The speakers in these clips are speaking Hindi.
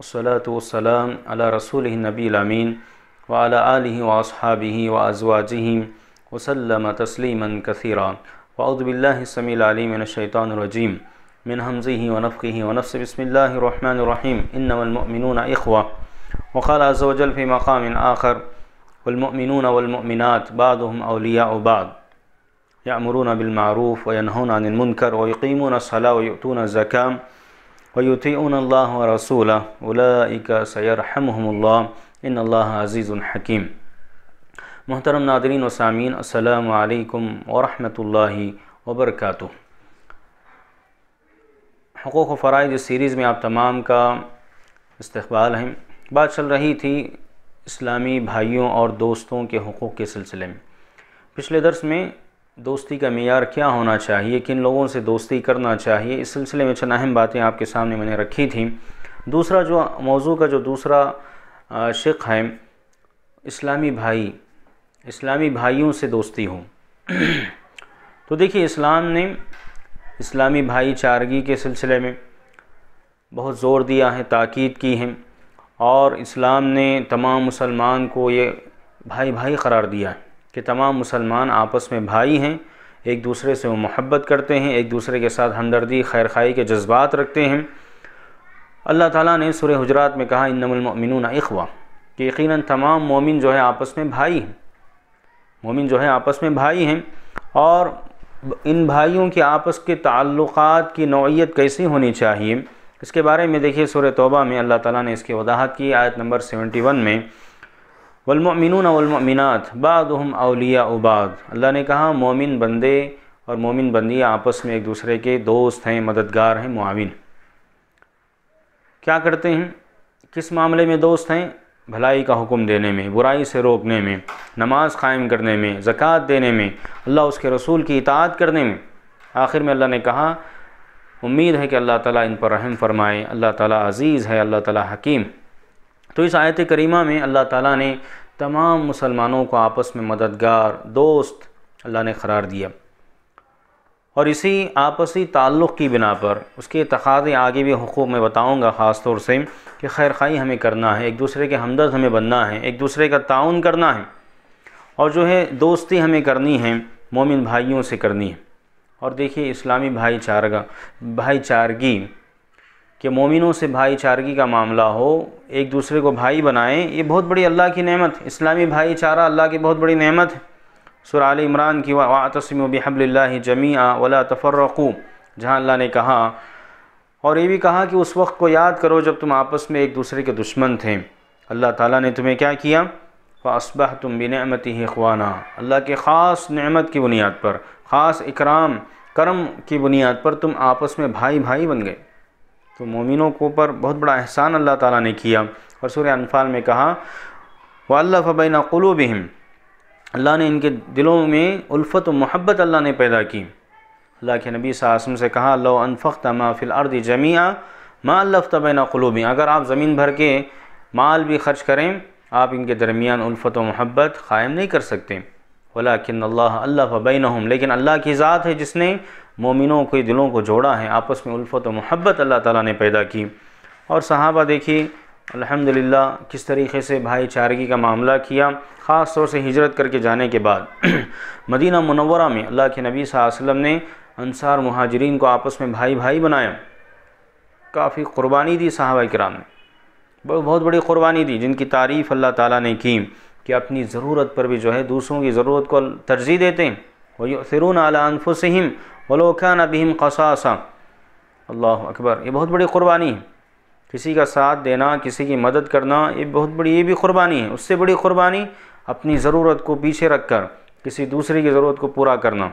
والصلاة والسلام على رسوله النبي الأمين وعلى آله وأصحابه وأزواجه وسلم تسليما كثيرا وأعوذ بالله السميع العليم من الشيطان الرجيم من همزه ونفخه ونفس بسم الله الرحمن الرحيم إنما المؤمنون إخوة وقال عز وجل في مقام آخر والمؤمنون والمؤمنات بعضهم أولياء بعض يأمرون بالمعروف وينهون عن المنكر ويقيمون الصلاة ويؤتون الزكاة वयुतिन अल्लाह रसूल उलाइका सरहमल्ला इन अल्लाह अज़ीज़ हकीम मोहतरम नादरीन वसामीन असलकम वरहि वबरक हकूक़ फ़रज सीरीज़ में आप तमाम का इस्तबाल है बात चल रही थी इस्लामी भाइयों और दोस्तों के हकूक़ के सिलसिले में पिछले दर्स में दोस्ती का मैार क्या होना चाहिए किन लोगों से दोस्ती करना चाहिए इस सिलसिले में चंद अहम बातें आपके सामने मैंने रखी थी दूसरा जो मौजू का जो दूसरा शिक है इस्लामी भाई इस्लामी भाइयों से दोस्ती हो तो देखिए इस्लाम ने इस्लामी भाईचारगी के सिलसिले में बहुत ज़ोर दिया है ताक़ीद की है और इस्लाम ने तमाम मुसलमान को ये भाई भाई करार दिया है कि तमाम मुसलमान आपस में भाई हैं एक दूसरे से वो मोहब्बत करते हैं एक दूसरे के साथ हमदर्दी खैर खाई के जज्बात रखते हैं अल्लाह ताला ने सुर हजरात में कहा इनमिन अखवा कि यकीन तमाम मोमिन जो है आपस में भाई हैं मोमिन जो है आपस में भाई हैं और इन भाइयों के आपस के ताल्लुकात की नौीयत कैसी होनी चाहिए इसके बारे में देखिए सूर तोबा में अल्लाह ताला ने इसकी वजाहत की आयत नंबर सेवेंटी वन में वलमिन वलमिनत बाद हम अलिया उबाद अल्लाह ने कहा मोमिन बंदे और मोमिन बंदी आपस में एक दूसरे के दोस्त हैं मददगार हैं मुआविन क्या करते हैं किस मामले में दोस्त हैं भलाई का हुक्म देने में बुराई से रोकने में नमाज कायम करने में ज़क़़त देने में अल्लाह उसके रसूल की इतात करने में आखिर में अल्लाह ने कहा उम्मीद है कि अल्लाह ताला इन पर रहम फरमाए अल्लाह ताला अज़ीज़ है अल्लाह ताला हकीम तो इस आयत करीमा में अल्लाह ताला ने तमाम मुसलमानों को आपस में मददगार दोस्त अल्लाह ने करार दिया और इसी आपसी ताल्लुक़ की बिना पर उसके तकाजे आगे भी हकूक़ में बताऊँगा ख़ास तौर से कि खैर खाई हमें करना है एक दूसरे के हमदर्द हमें बनना है एक दूसरे का ताउन करना है और जो है दोस्ती हमें करनी है मोमिन भाइयों से करनी है और देखिए इस्लामी भाईचारगा भाईचारगी कि मोमिनों से भाईचारगी का मामला हो एक दूसरे को भाई बनाएं ये बहुत बड़ी अल्लाह की नेमत इस्लामी भाईचारा अल्लाह की बहुत बड़ी नेमत है सुराल इमरान की वातसम बहबल्ला जमीआ वला तफरक़ू जहाँ अल्लाह ने कहा और ये भी कहा कि उस वक्त को याद करो जब तुम आपस में एक दूसरे के दुश्मन थे अल्लाह ताला ने तुम्हें क्या किया फ़ासबह तुम भी नमती ही ख्वाना अल्लाह के ख़ास नमत की बुनियाद पर ख़ास इकराम करम की बुनियाद पर तुम आपस में भाई भाई बन गए तो मोमिनों को पर बहुत बड़ा एहसान अल्लाह ताला ने किया और सूर्य अनफाल में कहा वाल्ला फ़बैना क़लूबहम अल्लाह ने इनके दिलों में उल्फ़त व मोहब्बत अल्लाह ने पैदा की अल्लाह के नबी सासम से कहा लो अनफ़त माँ फ़िल अर्द जमिया माँ अल्लफ़ तबैना क़लूबी अगर आप ज़मीन भर के माल भी खर्च करें आप इनके दरमियान उल्फ़त व मोहब्बत क़ायम नहीं कर सकते वलाकिन अल्लाह अल्लाह फ़बैन लेकिन अल्लाह की ज़ात है जिसने मोमिनों के दिलों को जोड़ा है आपस में उल्फत और मोहब्बत अल्लाह ताला ने पैदा की और सहाबा देखिए अल्हम्दुलिल्लाह किस तरीके से भाईचारगी का मामला किया ख़ास तौर से हिजरत करके जाने के बाद मदीना मनवरा में अल्लाह के नबी वसल्लम ने अनसार महाजरीन को आपस में भाई भाई बनाया काफ़ी क़ुरबानी दी साहबा कराम ने बहुत बड़ी क़ुरबानी दी जिनकी तारीफ़ अल्लाह ताला ने की कि अपनी ज़रूरत पर भी जो है दूसरों की ज़रूरत को तरजीह देते हैं वही सिरून अलाफुसम वलोखा नबीम खसासा अल्लाह अकबर ये बहुत बड़ी क़ुरबानी है किसी का साथ देना किसी की मदद करना ये बहुत बड़ी ये भी कुर्बानी है उससे बड़ी क़ुरबानी अपनी ज़रूरत को पीछे रख कर किसी दूसरे की ज़रूरत को पूरा करना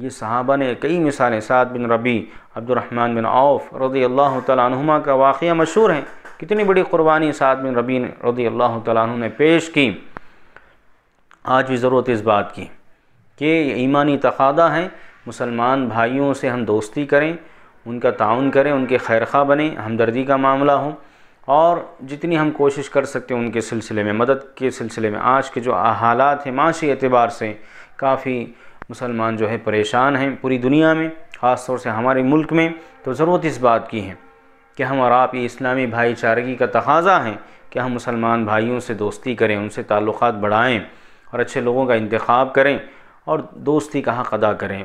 ये सहाबा ने कई मिसालें साद बिन रबी अब्दुलरहमान बिन औफ रदी अल्लाह तुमा का वाक़ मशहूर हैं कितनी बड़ी क़ुरबानी साद बिन रबी रदी अल्लाह तु ने पेश की आज भी ज़रूरत इस बात की कि ईमानी तकादा हैं मुसलमान भाइयों से हम दोस्ती करें उनका ताउन करें उनके खैर खा बने हमदर्दी का मामला हो और जितनी हम कोशिश कर सकते हैं उनके सिलसिले में मदद के सिलसिले में आज के जो हालात हैं माशी एतबार से काफ़ी मुसलमान जो है परेशान हैं पूरी दुनिया में ख़ास तौर से हमारे मुल्क में तो ज़रूरत इस बात की है कि हम और आप ये इस्लामी भाईचारगी का तकाजा है कि हम मुसलमान भाइयों से दोस्ती करें उनसे ताल्लुक़ बढ़ाएँ और अच्छे लोगों का इंतखब करें और दोस्ती का हक़ अदा करें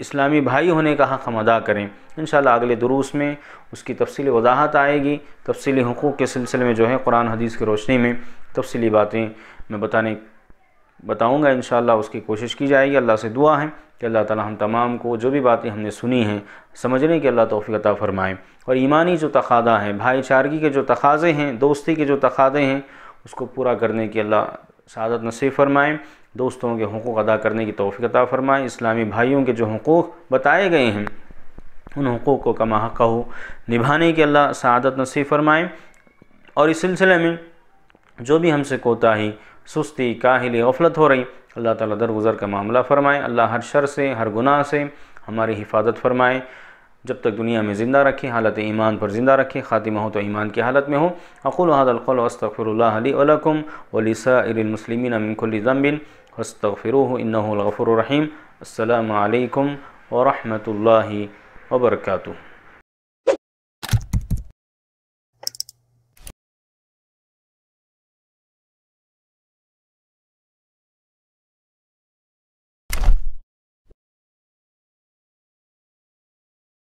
इस्लामी भाई होने का हक़ हम अदा करें इन अगले दुरूस में उसकी तफसली वजाहत आएगी तफसीली हकूक़ के सिलसिले में जो है कुरान हदीस की रोशनी में तफसली बातें मैं बताने बताऊँगा इन उसकी कोशिश की जाएगी अल्लाह से दुआ है कि अल्लाह ताला हम तमाम को जो भी बातें हमने सुनी हैं समझने की अल्लाह तोफ़ी फ़रमाएँ और ईमानी जो तकादा है भाईचारगी के जो तकाज़े हैं दोस्ती के जो तखादे हैं उसको पूरा करने के अल्लाह शहादत नसीब फ़रमाएँ दोस्तों के हकूक़ अदा करने की तोफ़ी फ़रमाएँ इस्लामी भाइयों के जो हकूक़ बताए गए हैं उन हकूक़ को कमा हक़ हो निभाने की अल्लाह शहादत नसीब फ़रमाएँ और इस सिलसिले में जो भी हमसे कोताही सुस्ती काहिल गफलत हो रही अल्लाह ताला दरगुजर का मामला फ़रमाएँ अल्लाह हर शर से हर गुनाह से हमारी हिफाजत फ़रमाएँ जब तक दुनिया में ज़िंदा रखें हालत ईमान पर ज़िंदा रखें खातिमा हो तो ईमान की हालत में हो अकुल हदल वस्तफ़रकम वलिसामसलिमिनकुलबिन वस्तफ़िर इन्नफ़ुररहीम अल्लाम वरहमल वर्का